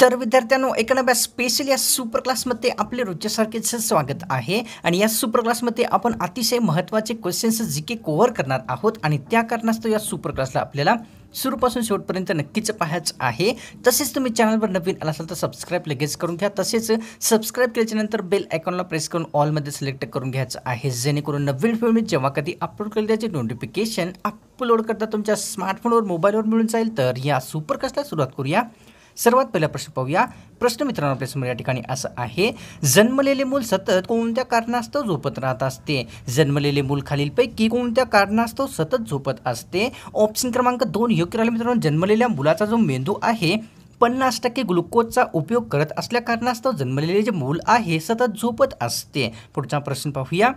तर विद्यार्थ्यांनो एकानव्या स्पेशल या सुपर क्लासमध्ये आपले सारखेच स्वागत आहे आणि या सुपर क्लासमध्ये आपण अतिशय महत्त्वाचे क्वेश्चन्स जी के कव्हर करणार आहोत आणि त्या कारणास्तव या सुपर क्लासला आपल्याला सुरूपासून शेवटपर्यंत नक्कीच पाहायचं आहे तसेच तुम्ही चॅनलवर नवीन आला असाल तर सबस्क्राईब लगेच करून घ्या तसेच सबस्क्राईब केल्याच्यानंतर बेल आयकॉनला प्रेस करून ऑलमध्ये सिलेक्ट करून घ्यायचं आहे जेणेकरून नवीन फिल्म जेव्हा कधी अपलोड केले त्याचे नोटिफिकेशन अपलोड करता तुमच्या स्मार्टफोनवर मोबाईलवर मिळून जाईल तर या सुपर क्लासला सुरुवात करूया सर्वात पहिला प्रश्न पाहूया प्रश्न मित्रांनो आपल्यासमोर या ठिकाणी असं आहे जन्मलेले मूल सतत कोणत्या कारणास्तव झोपत राहत असते जन्मलेले मूल खालीलपैकी कोणत्या कारणास्तव सतत झोपत असते ऑप्शन क्रमांक दोन योग्य राहिले मित्रांनो जन्मलेल्या मुलाचा जो मेंदू आहे पन्नास टक्के ग्लुकोजचा उपयोग करत असल्या कारणास्तव जन्मलेले जे मूल आहे सतत झोपत असते पुढचा प्रश्न पाहूया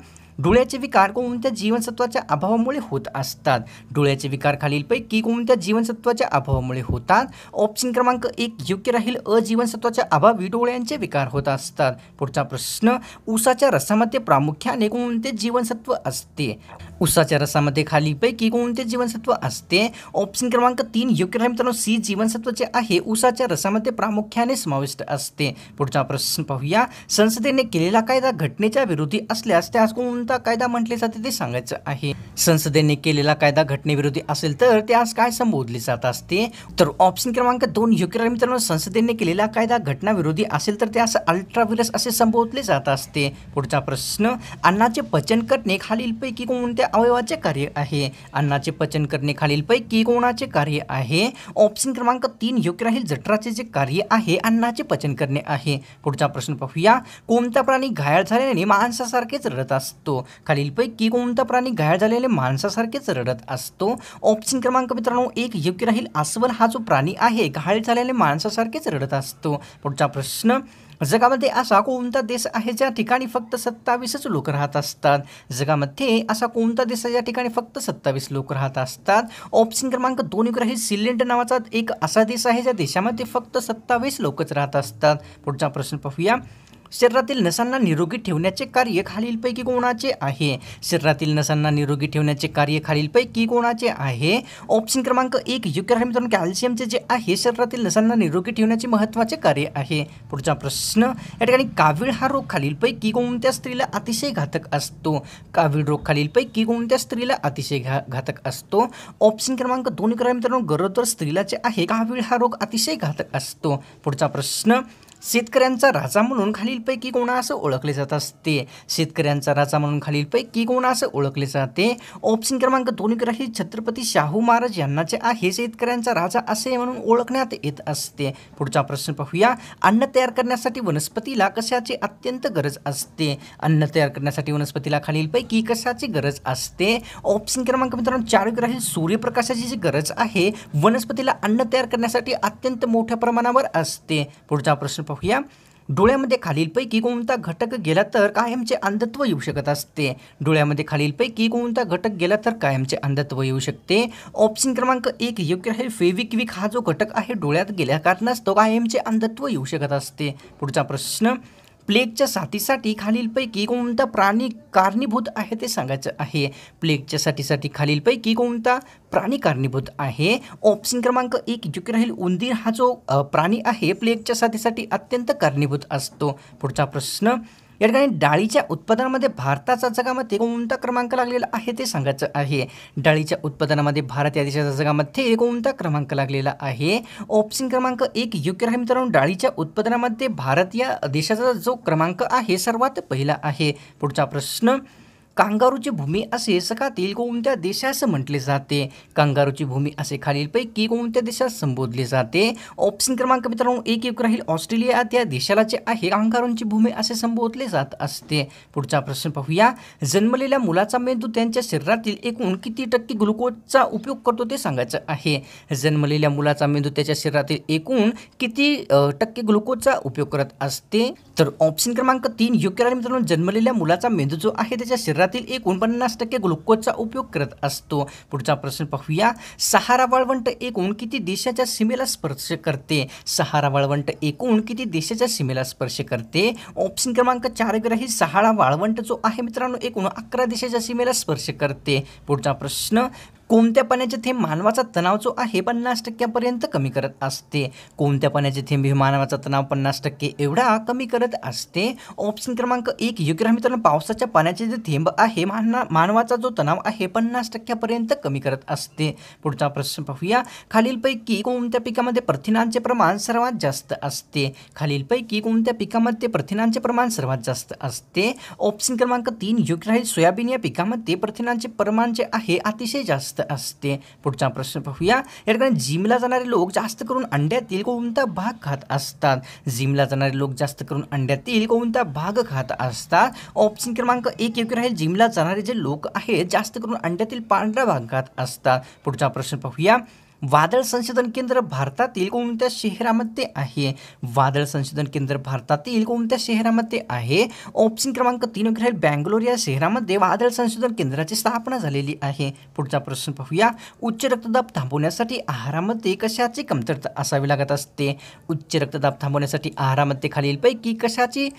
डोळ्याचे विकार कोणत्या जीवनसत्वाच्या अभावामुळे होत असतात डोळ्याचे विकार खालीलपैकी कोणत्या जीवनसत्वाच्या अभावामुळे होतात ऑप्शन क्रमांक एक योग्य राहील अजीवनसत्वाच्या अभावी डोळ्यांचे विकार होत असतात पुढचा प्रश्न उसाच्या रसामध्ये प्रामुख्याने कोणते जीवनसत्व असते उसाच्या रसामध्ये खालीलपैकी कोणते जीवनसत्व असते ऑप्शन क्रमांक तीन योग्य राहील मित्रांनो सी जीवनसत्व आहे उसाच्या रसामध्ये प्रामुख्याने समाविष्ट असते पुढचा प्रश्न पाहूया संसदेने केलेला कायदा घटनेच्या विरोधी असल्यास त्यास कोण कोणता कायदा म्हटले जाते ते सांगायचं आहे संसदेने केलेला कायदा घटनेविरोधी असेल तर ते आज काय संबोधले जात असते तर ऑप्शन क्रमांक दोन योग्य मित्रांनो संसदेने केलेला कायदा घटनाविरोधी असेल तर त्यास अल्ट्राव्हिरस असे संबोधले जात असते पुढचा प्रश्न अन्नाचे पचन करणे खालीलपैकी कोणत्या अवयवाचे कार्य आहे अन्नाचे पचन करणे खालीलपैकी कोणाचे कार्य आहे ऑप्शन क्रमांक तीन योग्य राहील जठराचे जे कार्य आहे अन्नाचे पचन करणे आहे पुढचा प्रश्न पाहूया कोणता प्राणी घायाळ झाल्याने माणसासारखेच रडत असतो असतो खालीलपैकी कोणता प्राणी घायल झालेले माणसासारखेच रडत असतो ऑप्शन क्रमांक मित्रांनो एक योग्य राहील अस्वल हा जो प्राणी आहे घायल झालेले माणसासारखेच रडत असतो पुढचा प्रश्न जगामध्ये असा कोणता देश आहे ज्या ठिकाणी फक्त सत्तावीसच लोक राहत असतात जगामध्ये असा कोणता देश आहे ज्या ठिकाणी फक्त सत्तावीस लोक राहत असतात ऑप्शन क्रमांक दोन राहील सिलेंट नावाचा एक असा देश आहे ज्या देशामध्ये फक्त सत्तावीस लोकच राहत असतात पुढचा प्रश्न पाहूया शरीरातील नसांना निरोगी ठेवण्याचे कार्य खालीलपैकी कोणाचे आहे शरीरातील नसांना निरोगी ठेवण्याचे कार्य खालीलपैकी कोणाचे आहे ऑप्शन क्रमांक एक योग्य मित्रांनो कॅल्शियमचे जे आहे शरीरातील नसांना निरोगी ठेवण्याचे महत्त्वाचे कार्य आहे पुढचा प्रश्न या ठिकाणी कावीळ हा रोग खालीलपैकी कोणत्या स्त्रीला अतिशय घातक असतो कावीळ रोग खालीलपैकी कोणत्या स्त्रीला अतिशय घा घातक असतो ऑप्शन क्रमांक दोन करा मित्रांनो गरोदर स्त्रीला जे आहे कावीळ हा रोग अतिशय घातक असतो पुढचा प्रश्न शेतकऱ्यांचा राजा म्हणून खालीलपैकी कोणा असं ओळखले जात असते शेतकऱ्यांचा राजा म्हणून खालीलपैकी कोणा असं ओळखले जाते ऑप्शन क्रमांक दोन ग्रही छत्रपती शाहू महाराज यांना जे आहे शेतकऱ्यांचा राजा असे म्हणून ओळखण्यात येत असते पुढचा प्रश्न पाहूया अन्न तयार करण्यासाठी वनस्पतीला कशाची अत्यंत गरज असते अन्न तयार करण्यासाठी वनस्पतीला खालीलपैकी कशाची गरज असते ऑप्शन क्रमांक मित्रांनो चार ग्रही सूर्यप्रकाशाची जी गरज आहे वनस्पतीला अन्न तयार करण्यासाठी अत्यंत मोठ्या प्रमाणावर असते पुढचा प्रश्न पाहूया डोळ्यामध्ये खालीलपैकी कोणता घटक गेला तर कायमचे अंधत्व येऊ शकत असते डोळ्यामध्ये खालीलपैकी कोणता घटक गेला तर कायमचे अंधत्व येऊ शकते ऑप्शन क्रमांक एक योग्य आहे फेविक्विक हा जो घटक आहे डोळ्यात गेल्या तो कायमचे अंधत्व येऊ शकत असते पुढचा प्रश्न प्लेगच्या साथीसाठी खालीलपैकी कोणता प्राणी कारणीभूत आहे ते सांगायचं आहे प्लेगच्या साथीसाठी खालीलपैकी कोणता प्राणी कारणीभूत आहे ऑप्शन क्रमांक एक योग्य राहील उंदीर हा जो प्राणी आहे प्लेगच्या साथीसाठी अत्यंत कारणीभूत असतो पुढचा प्रश्न या ठिकाणी डाळीच्या उत्पादनामध्ये भारताचा जगामध्ये कोणता क्रमांक लागलेला आहे ते सांगायचं आहे डाळीच्या उत्पादनामध्ये भारत या देशाचा जगामध्ये कोणता क्रमांक लागलेला आहे ऑप्शन क्रमांक एक योग्य आहे मित्रांनो डाळीच्या उत्पादनामध्ये भारत या देशाचा जो क्रमांक आहे सर्वात पहिला आहे पुढचा प्रश्न कांगारूची भूमी असे सकातील कोणत्या देशास म्हटले जाते कांगारूची भूमी असे खालीलपैकी कोणत्या देशात संबोधले जाते ऑप्शन क्रमांक मित्रांनो एक एक राहील ऑस्ट्रेलिया त्या देशाला जे आहे कांगारूंची भूमी असे संबोधले जात असते पुढचा प्रश्न पाहूया जन्मलेल्या मुलाचा मेंदू त्यांच्या शरीरातील एकूण किती टक्के ग्लुकोजचा उपयोग करतो ते सांगायचं आहे जन्मलेल्या मुलाचा मेंदू त्याच्या शरीरातील एकूण किती टक्के ग्लुकोजचा उपयोग करत असते तर ऑप्शन क्रमांक तीन योग्य राहील मित्रांनो जन्मलेल्या मुलाचा मेंदू जो आहे त्याच्या शरीरात शरीरातील एकोणपन्नास टक्के ग्लुकोजचा उपयोग करत असतो पुढचा प्रश्न पाहूया सहारा वाळवंट एकूण किती देशाच्या सीमेला स्पर्श करते सहारा वाळवंट एकूण किती देशाच्या सीमेला स्पर्श करते ऑप्शन क्रमांक चार ग्रही सहारा वाळवंट जो आहे मित्रांनो एकूण अकरा देशाच्या सीमेला स्पर्श करते पुढचा प्रश्न कोणत्या पाण्याचे थेंब मानवाचा तणाव जो आहे पन्नास टक्क्यापर्यंत कमी करत असते कोणत्या पाण्याचे थेंब हे मानवाचा तणाव पन्नास टक्के एवढा कमी करत असते ऑप्शन क्रमांक एक योग्य मित्रांनो पावसाच्या पाण्याचे जे थेंब आहे मान मानवाचा जो तणाव आहे पन्नास टक्क्यापर्यंत कमी करत असते पुढचा प्रश्न पाहूया खालीलपैकी कोणत्या पिकामध्ये प्रथिनांचे प्रमाण सर्वात जास्त असते खालीलपैकी कोणत्या पिकामध्ये प्रथिनांचे प्रमाण सर्वात जास्त असते ऑप्शन क्रमांक तीन योग्य राहील सोयाबीन या पिकामध्ये प्रथिनांचे प्रमाण जे आहे अतिशय जास्त जास्त असते पुढचा प्रश्न पाहूया या ठिकाणी जिमला जाणारे लोक जास्त करून अंड्यातील कोणता भाग खात असतात जिमला जाणारे लोक जास्त करून अंड्यातील कोणता भाग खात असतात ऑप्शन क्रमांक एक योग्य राहील जिमला जाणारे जे लोक आहेत जास्त करून अंड्यातील पांढरा भाग खात असतात पुढचा प्रश्न पाहूया वादळ संशोधन केंद्र भारतातील कोणत्या शहरामध्ये आहे वादळ संशोधन केंद्र भारतातील कोणत्या शहरामध्ये आहे ऑप्शन क्रमांक तीन ग्रहेल बँगलोर या शहरामध्ये वादळ संशोधन केंद्राची स्थापना झालेली आहे पुढचा प्रश्न पाहूया उच्च रक्तदाब थांबवण्यासाठी आहारामध्ये कशाची कमतरता असावी लागत असते उच्च रक्तदाब थांबवण्यासाठी आहारामध्ये खालीलपैकी कशाची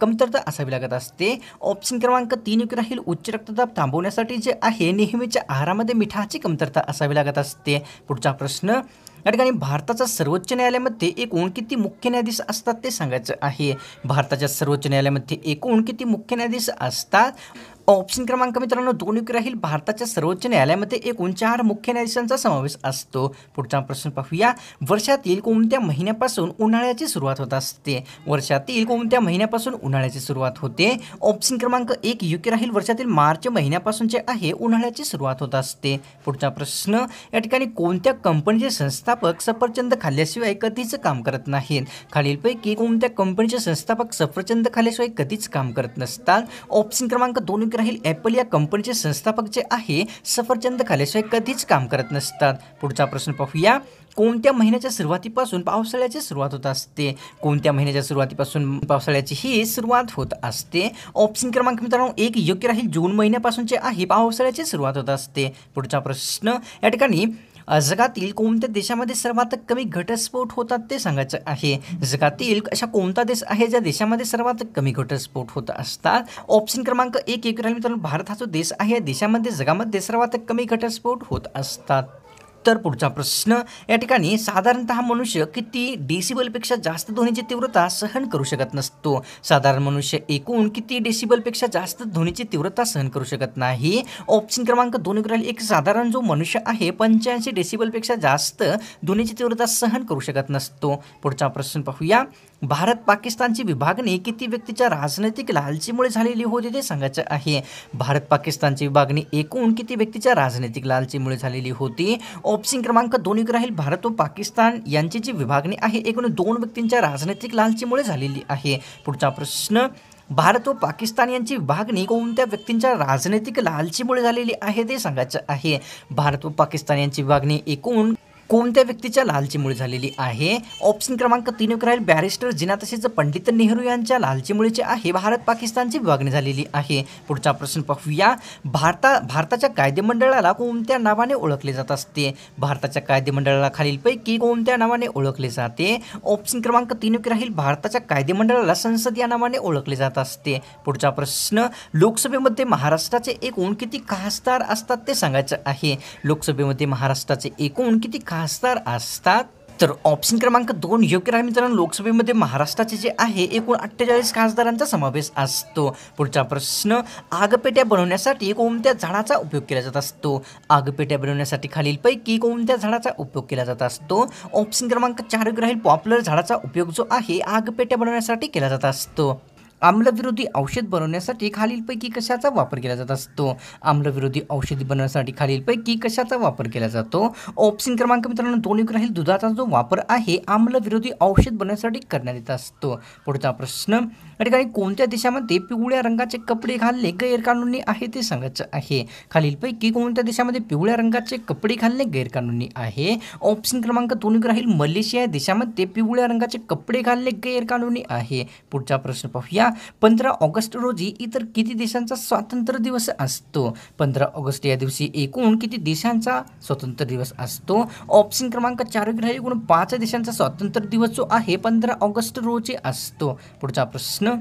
कमतरता असावी लागत असते ऑप्शन क्रमांक तीन योग्य राहील उच्च रक्तदाब थांबवण्यासाठी जे आहे नेहमीच्या आहारामध्ये मिठाची कमतरता असावी लागत असते पुढचा प्रश्न या ठिकाणी भारताच्या सर्वोच्च न्यायालयामध्ये एकूण किती मुख्य न्यायाधीश असतात ते सांगायचं आहे भारताच्या सर्वोच्च न्यायालयामध्ये एकूण किती मुख्य न्यायाधीश असतात ऑप्शन क्रमांक मित्रांनो दोन युके राहील भारताच्या सर्वोच्च न्यायालयामध्ये एकूण चार मुख्य न्यायाधीशांचा समावेश असतो पुढचा प्रश्न पाहूया वर्षातील कोणत्या महिन्यापासून उन्हाळ्याची सुरुवात होत असते वर्षातील कोणत्या महिन्यापासून उन्हाळ्याची सुरुवात होते ऑप्शन क्रमांक एक युके राहील वर्षातील मार्च महिन्यापासून जे आहे उन्हाळ्याची सुरुवात होत असते पुढचा प्रश्न या ठिकाणी कोणत्या कंपनीचे संस्थापक सफरचंद खाल्ल्याशिवाय कधीच काम करत नाहीत खालीलपैकी कोणत्या कंपनीचे संस्थापक सफरचंद खाल्ल्याशिवाय कधीच काम करत नसतात ऑप्शन क्रमांक दोन राहील ॲपल या कंपनीचे संस्थापक जे आहे सफरचंद खाल्याशिवाय कधीच काम करत नसतात पुढचा प्रश्न पाहूया कोणत्या महिन्याच्या सुरुवातीपासून पावसाळ्याची सुरुवात होत असते कोणत्या महिन्याच्या सुरुवातीपासून पावसाळ्याची ही सुरुवात होत असते ऑप्शन क्रमांक मित्रांनो एक योग्य राहील जून महिन्यापासून जे आहे पावसाळ्याची सुरुवात होत असते पुढचा प्रश्न या ठिकाणी जगातील कोणत्या देशामध्ये सर्वात कमी घटस्फोट होतात ते सांगायचं आहे जगातील अशा कोणता देश आहे ज्या देशामध्ये सर्वात कमी घटस्फोट होत असतात ऑप्शन क्रमांक एक एक मित्रांनो भारत हा जो देश आहे या देशामध्ये जगामध्ये सर्वात कमी घटस्फोट होत असतात तर पुढचा प्रश्न या ठिकाणी साधारणत मनुष्य किती डेसिबलपेक्षा जास्त ध्वनीची तीव्रता सहन करू शकत नसतो साधारण मनुष्य एकूण किती डेसिबलपेक्षा जास्त ध्वनीची तीव्रता सहन करू शकत नाही ऑप्शन क्रमांक दोन एक साधारण जो मनुष्य आहे पंच्याऐंशी डेसिबलपेक्षा जास्त ध्वनीची तीव्रता सहन करू शकत नसतो पुढचा प्रश्न पाहूया भारत पाकिस्तानची विभागणी किती व्यक्तीच्या राजनैतिक लालचीमुळे झालेली होती ते सांगायचं आहे भारत पाकिस्तानची विभागणी एकूण किती व्यक्तीच्या राजनैतिक लालचीमुळे झालेली होती ऑप्शन क्रमांक एक राहील भारत व पाकिस्तान यांची जी विभागणी आहे एकूण दोन व्यक्तींच्या राजनैतिक लालचीमुळे झालेली आहे पुढचा प्रश्न भारत व पाकिस्तान यांची विभागणी कोणत्या व्यक्तींच्या राजनैतिक लालचीमुळे झालेली आहे ते सांगायचं आहे भारत व पाकिस्तान यांची विभागणी एकूण कोणत्या व्यक्तीच्या लालचीमुळे झालेली आहे ऑप्शन क्रमांक तीन राहील बॅरिस्टर जिना तसेच पंडित नेहरू यांच्या लालचीमुळेचे आहे भारत पाकिस्तानची विभागणी झालेली आहे पुढचा प्रश्न पाहूया भारता भारताच्या कायदेमंडळाला कोणत्या नावाने ओळखले जात असते भारताच्या कायदेमंडळाला खालीलपैकी कोणत्या नावाने ओळखले जाते ऑप्शन क्रमांक तीन राहील भारताच्या कायदेमंडळाला संसद या नावाने ओळखले जात असते पुढचा प्रश्न लोकसभेमध्ये महाराष्ट्राचे एकूण किती खासदार असतात ते सांगायचं आहे लोकसभेमध्ये महाराष्ट्राचे एकूण किती खासदार असतात तर ऑप्शन क्रमांक दोन योग्य राहील मित्रांनो लोकसभेमध्ये महाराष्ट्राचे जे आहे एकूण अठ्ठेचाळीस खासदारांचा समावेश असतो पुढचा प्रश्न आगपेट्या बनवण्यासाठी कोणत्या झाडाचा उपयोग केला जात असतो आगपेट्या बनवण्यासाठी खालीलपैकी कोणत्या झाडाचा उपयोग केला जात असतो ऑप्शन क्रमांक चार योग्य राहील पॉप्युलर झाडाचा उपयोग जो आहे आगपेट्या बनवण्यासाठी केला जात असतो आम्लविरोधी औषध बनवण्यासाठी खालीलपैकी कशाचा वापर केला जात असतो आम्लविरोधी औषधी बनवण्यासाठी खालीलपैकी कशाचा वापर केला जातो ऑप्शन क्रमांक मित्रांनो दोन्ही राहील दुधाचा जो वापर आहे आम्लविरोधी औषध बनवण्यासाठी करण्यात येत असतो पुढचा प्रश्न या ठिकाणी कोणत्या देशामध्ये पिवळ्या रंगाचे कपडे घालणे गैरकानूनी आहे ते सांगायचं आहे खालीलपैकी कोणत्या देशामध्ये पिवळ्या रंगाचे कपडे घालणे गैरकानूनी आहे ऑप्शन क्रमांक दोन्ही राहील मलेशिया देशामध्ये पिवळ्या रंगाचे कपडे घालणे गैरकानूनी आहे पुढचा प्रश्न पाहूया पंधरा ऑगस्ट रोजी इतर किती देशांचा स्वातंत्र्य दिवस असतो पंधरा ऑगस्ट या दिवशी एकूण किती देशांचा स्वातंत्र्य दिवस असतो ऑप्शन क्रमांक चार ग्रह एकूण पाच देशांचा स्वातंत्र्य दिवस जो आहे पंधरा ऑगस्ट रोजी असतो पुढचा प्रश्न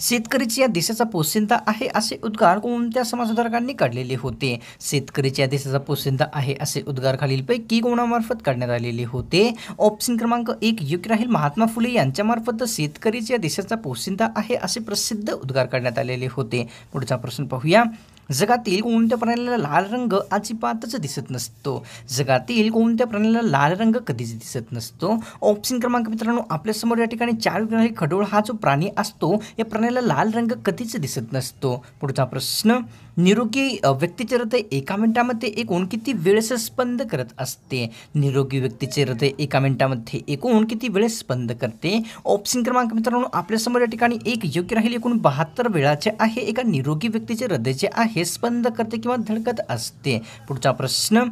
शेतकरीच्या देशाचा पोसिंदा आहे असे उद्गार कोणत्या समाजसुधारकांनी काढलेले होते शेतकरीच्या देशाचा पोसिंदा आहे असे उद्गार खालीलपैकी कोणामार्फत काढण्यात आलेले होते ऑप्शन क्रमांक एक योग्य राहील महात्मा फुले यांच्यामार्फत शेतकरीच्या देशाचा पोसिंदा आहे असे प्रसिद्ध उद्गार काढण्यात आलेले होते पुढचा प्रश्न पाहूया जगातील कोणत्या प्राण्याला लाल रंग अजिबातच दिसत नसतो जगातील कोणत्या प्राण्याला लाल रंग कधीच दिसत नसतो ऑप्शन क्रमांक मित्रांनो आपल्या समोर या ठिकाणी चार खडोळ हा जो प्राणी असतो या प्राण्याला लाल रंग कधीच दिसत नसतो पुढचा प्रश्न निरोगी व्यक्तीचे हृदय एका मिनिटामध्ये एकूण किती वेळेस स्पंद करत असते निरोगी व्यक्तीचे हृदय एका मिनिटामध्ये एकूण किती वेळेस स्पंद करते ऑप्शन क्रमांक मित्रांनो आपल्यासमोर या ठिकाणी एक योग्य राहील एकूण बहात्तर वेळाचे आहे एका निरोगी व्यक्तीचे हृदय जे आहे हे स्पंद करते किंवा धडकत असते पुढचा प्रश्न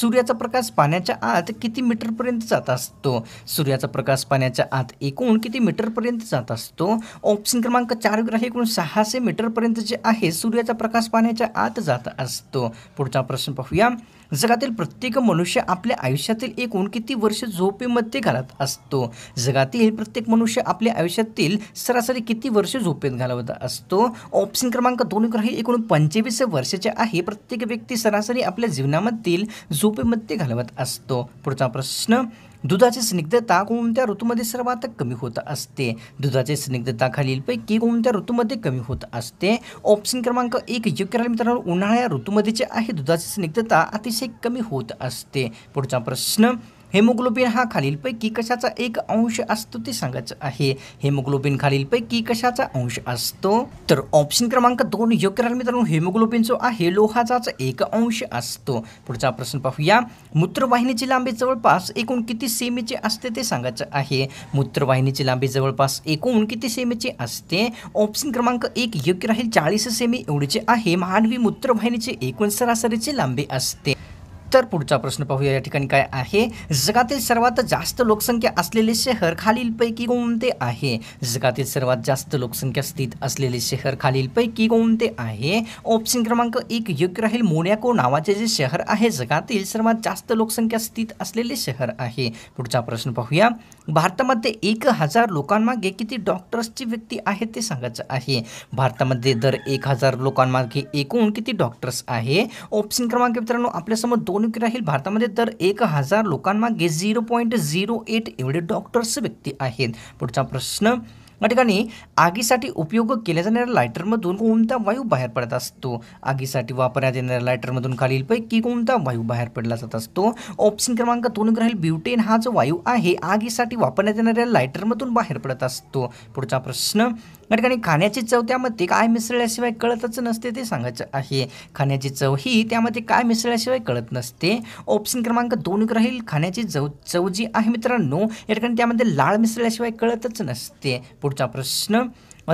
सूर्याचा प्रकाश पाण्याच्या आत किती मीटरपर्यंत जात असतो सूर्याचा प्रकाश पाण्याच्या आत एकूण किती मीटरपर्यंत जात असतो ऑप्शन क्रमांक चार ग्रह एकूण सहाशे मीटरपर्यंत जे आहे सूर्याचा प्रकाश पाण्याच्या आत जात असतो पुढचा प्रश्न पाहूया जगातील प्रत्येक मनुष्य आपल्या आयुष्यातील एकूण किती वर्ष झोपेमध्ये घालत असतो जगातील प्रत्येक मनुष्य आपल्या आयुष्यातील सरासरी किती वर्ष झोपेत घालवत असतो ऑप्शन क्रमांक दोन हे एकूण पंचवीस वर्षाचे आहे प्रत्येक व्यक्ती सरासरी आपल्या जीवनामधील झोपेमध्ये घालवत असतो पुढचा प्रश्न दुधाची स्निग्धता कोणत्या ऋतूमध्ये सर्वात कमी होत असते दुधाची स्निग्धता खालीलपैकी कोणत्या ऋतूमध्ये कमी होत असते ऑप्शन क्रमांक एक योग्य राहील मित्रांनो उन्हाळ्या ऋतूमध्ये जे आहे दुधाची स्निग्धता अतिशय कमी होत असते पुढचा प्रश्न हेमोग्लोबिन हा खालीलपैकी कशाचा एक अंश असतो ते सांगायचं आहे हेमोग्लोबिन खालीलपैकी कशाचा अंश असतो तर ऑप्शन क्रमांक दोन योग्य राहील मित्रांनो हेमोग्लोबिन जो आहे लोहाचा एक अंश असतो पुढचा प्रश्न पाहूया मूत्रवाहिनीची लांबी जवळपास एकूण किती सेमीची असते ते सांगायचं आहे मूत्रवाहिनीची लांबी जवळपास एकूण किती सेमीची असते ऑप्शन क्रमांक एक योग्य राहील चाळीस सेमी एवढीचे आहे मानवी मूत्रवाहिनीची एकूण सरासरीची लांबी असते तर पुढचा प्रश्न पाहूया या ठिकाणी काय आहे जगातील सर्वात जास्त लोकसंख्या असलेले शहर खालीलपैकी कोणते आहे जगातील सर्वात जास्त लोकसंख्या स्थित असलेले शहर खालीलपैकी कोणते आहे ऑप्शन क्रमांक एक योग्य राहील मोनॅको नावाचे जे शहर आहे जगातील सर्वात जास्त लोकसंख्या स्थित असलेले शहर आहे पुढचा प्रश्न पाहूया भारतामध्ये एक हजार लोकांमागे किती डॉक्टर्सची व्यक्ती आहे ते सांगायचं आहे भारतामध्ये दर एक हजार लोकांमागे एकूण किती डॉक्टर्स आहे ऑप्शन क्रमांक मित्रांनो आपल्यासमोर दोन राहील भारतामध्ये तर एक हजार लोकांमागे झिरो पॉईंट झिरो एट एवढे डॉक्टर्स व्यक्ती आहेत पुढचा प्रश्न या ठिकाणी आगीसाठी उपयोग केल्या जाणाऱ्या लायटरमधून कोणता वायू बाहेर पडत असतो आगीसाठी वापरण्यात येणाऱ्या लायटरमधून खालीलपैकी कोणता वायू बाहेर पडला जात असतो ऑप्शन क्रमांक दोन ग्राहील ब्युटेन हा जो वायू आहे आगीसाठी वापरण्यात येणाऱ्या लायटरमधून बाहेर पडत असतो पुढचा प्रश्न या ठिकाणी खाण्याची चव त्यामध्ये काय मिसळल्याशिवाय कळतच नसते ते सांगायचं आहे खाण्याची चव ही त्यामध्ये काय मिसळल्याशिवाय कळत नसते ऑप्शन क्रमांक दोन राहील खाण्याची चव चव जी आहे मित्रांनो या ठिकाणी त्यामध्ये लाळ मिसळल्याशिवाय कळतच नसते पुढचा प्रश्न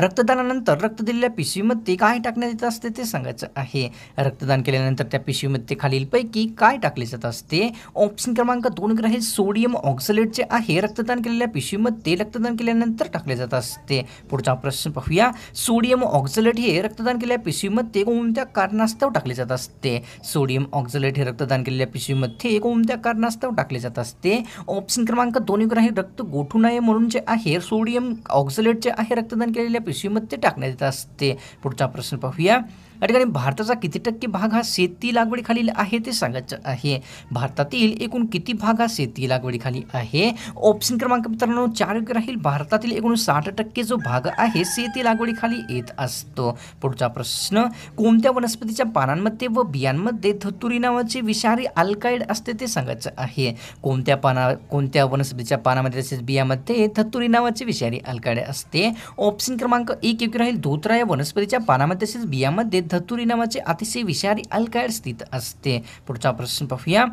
रक्तदानानंतर रक्त दिलेल्या पिशवीमध्ये काय टाकण्यात येत असते ते सांगायचं आहे रक्तदान केल्यानंतर त्या पिशवीमध्ये खालीलपैकी काय टाकले जात असते ऑप्शन क्रमांक दोन ग्रह सोडियम ऑक्सलेट जे आहे रक्तदान केलेल्या पिशवीमध्ये रक्तदान केल्यानंतर टाकले जात असते पुढचा प्रश्न पाहूया सोडियम ऑक्झलेट हे रक्तदान केलेल्या पिशवीमध्ये कोणत्या कारणास्तव टाकले जात असते सोडियम ऑक्झलेट हे रक्तदान केलेल्या पिशवीमध्ये कोणत्या कारणास्तव टाकले जात असते ऑप्शन क्रमांक दोन ग्रह रक्त गोठू नये म्हणून जे आहे सोडियम ऑक्झलेट जे आहे रक्तदान केलेल्या पिशवीमध्ये टाकण्यात येत असते पुढचा प्रश्न पाहूया या ठिकाणी भारताचा किती टक्के भाग हा शेती लागवडीखालील आहे ते सांगायचं आहे भारतातील एकूण किती भाग हा शेती लागवडीखाली आहे ऑप्शन क्रमांक मित्रांनो चार योग्य राहील भारतातील एकूण साठ टक्के जो भाग आहे शेती लागवडीखाली येत असतो पुढचा प्रश्न कोणत्या वनस्पतीच्या पानांमध्ये व बियांमध्ये धतुरी नावाचे विषारी अल्काइड असते ते सांगायचं आहे कोणत्या पाना कोणत्या वनस्पतीच्या पानामध्ये तसेच बियामध्ये धतुरी नावाचे विषारी अल्काइड असते ऑप्शन क्रमांक एक योग्य राहील धोत्रा या वनस्पतीच्या पानामध्ये तसेच बियामध्ये धतुरी नावाचे अतिशय विषारी अल्काईड स्थित असते पुढचा प्रश्न पाहूया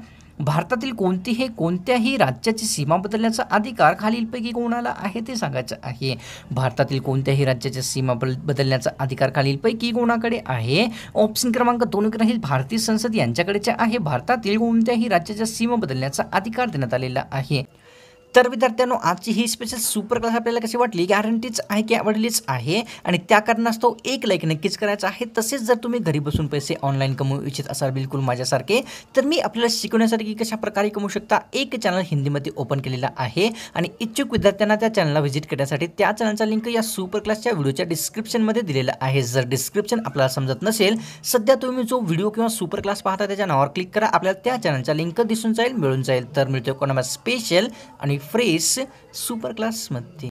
भारतातील कोणती हे कोणत्याही राज्याची सीमा बदलण्याचा अधिकार खालीलपैकी कोणाला आहे ते सांगायचं आहे भारतातील कोणत्याही राज्याच्या सीमा बदलण्याचा अधिकार खालीलपैकी कोणाकडे आहे ऑप्शन क्रमांक दोन राहील भारतीय संसद यांच्याकडेचे आहे भारतातील कोणत्याही राज्याच्या सीमा बदलण्याचा अधिकार देण्यात आलेला आहे तर विद्यार्थ्यांनो आजची ही स्पेशल सुपर क्लास आपल्याला कशी वाटली गॅरंटीच आहे की आवडलीच आहे आणि त्या कारणास्तव एक लाईक नक्कीच करायचा आहे तसेच जर तुम्ही घरी बसून पैसे ऑनलाईन कमवू इच्छित असाल बिलकुल माझ्यासारखे तर मी आपल्याला शिकवण्यासाठी कशा प्रकारे कमवू शकता एक चॅनल हिंदीमध्ये ओपन केलेला आहे आणि इच्छुक विद्यार्थ्यांना त्या चॅनलला व्हिजिट करण्यासाठी त्या चॅनलचा लिंक या सुपर क्लासच्या व्हिडिओच्या डिस्क्रिप्शनमध्ये दिलेला आहे जर डिस्क्रिप्शन आपल्याला समजत नसेल सध्या तुम्ही जो व्हिडिओ किंवा सुपर क्लास पाहता त्याच्या नावावर क्लिक करा आपल्याला त्या चॅनलचा लिंक दिसून जाईल मिळून जाईल तर मिळतो कोणाला स्पेशल आणि फ्रेस सुपरक्लासमध्ये